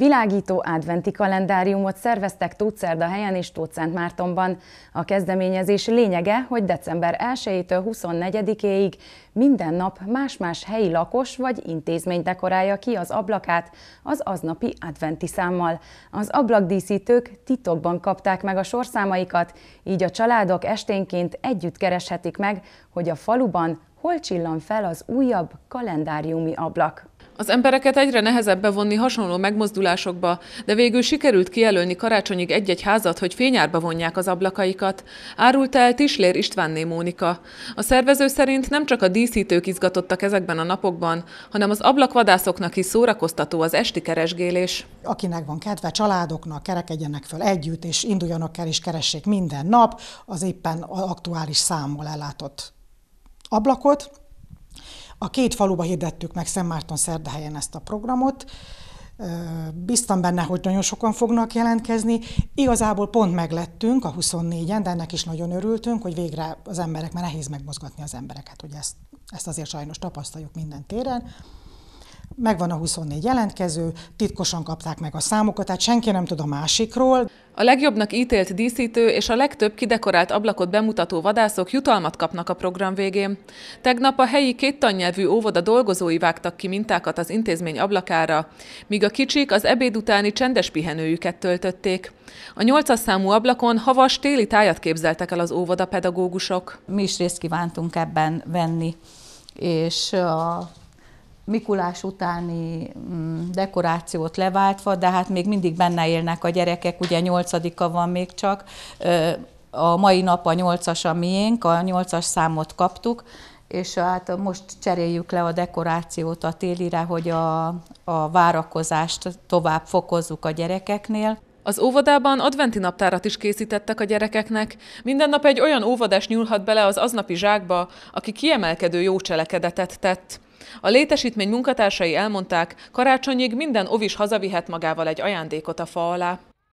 Világító adventi kalendáriumot szerveztek Tótszerda helyen és Tótszent Mártonban. A kezdeményezés lényege, hogy december 1-től 24-éig minden nap más-más helyi lakos vagy intézmény dekorálja ki az ablakát az aznapi adventi számmal. Az ablakdíszítők titokban kapták meg a sorszámaikat, így a családok esténként együtt kereshetik meg, hogy a faluban hol csillan fel az újabb kalendáriumi ablak. Az embereket egyre nehezebb bevonni hasonló megmozdulásokba, de végül sikerült kijelölni karácsonyig egy-egy házat, hogy fényárba vonják az ablakaikat. Árult el Tislér Istvánné Mónika. A szervező szerint nem csak a díszítők izgatottak ezekben a napokban, hanem az ablakvadászoknak is szórakoztató az esti keresgélés. Akinek van kedve, családoknak kerekedjenek föl együtt, és induljanak el és keressék minden nap az éppen aktuális számmal ellátott ablakot, a két faluba hirdettük meg Márton szerdahelyen ezt a programot, Biztam benne, hogy nagyon sokan fognak jelentkezni. Igazából pont meglettünk a 24-en, de ennek is nagyon örültünk, hogy végre az emberek, mert nehéz megmozgatni az embereket, hogy ezt, ezt azért sajnos tapasztaljuk minden téren megvan a 24 jelentkező, titkosan kapták meg a számokat, tehát senki nem tud a másikról. A legjobbnak ítélt díszítő és a legtöbb kidekorált ablakot bemutató vadászok jutalmat kapnak a program végén. Tegnap a helyi két tannyelvű óvoda dolgozói vágtak ki mintákat az intézmény ablakára, míg a kicsik az ebéd utáni csendes pihenőjüket töltötték. A nyolcas számú ablakon havas téli tájat képzeltek el az óvoda pedagógusok. Mi is részt kívántunk ebben venni, és a Mikulás utáni mm, dekorációt leváltva, de hát még mindig benne élnek a gyerekek, ugye nyolcadika van még csak, a mai nap a nyolcas a miénk, a nyolcas számot kaptuk, és hát most cseréljük le a dekorációt a télire, hogy a, a várakozást tovább fokozzuk a gyerekeknél. Az óvodában adventi naptárat is készítettek a gyerekeknek. Minden nap egy olyan óvodás nyúlhat bele az aznapi zsákba, aki kiemelkedő jó cselekedetet tett. A létesítmény munkatársai elmondták, karácsonyig minden ovis hazavihet magával egy ajándékot a fa alá.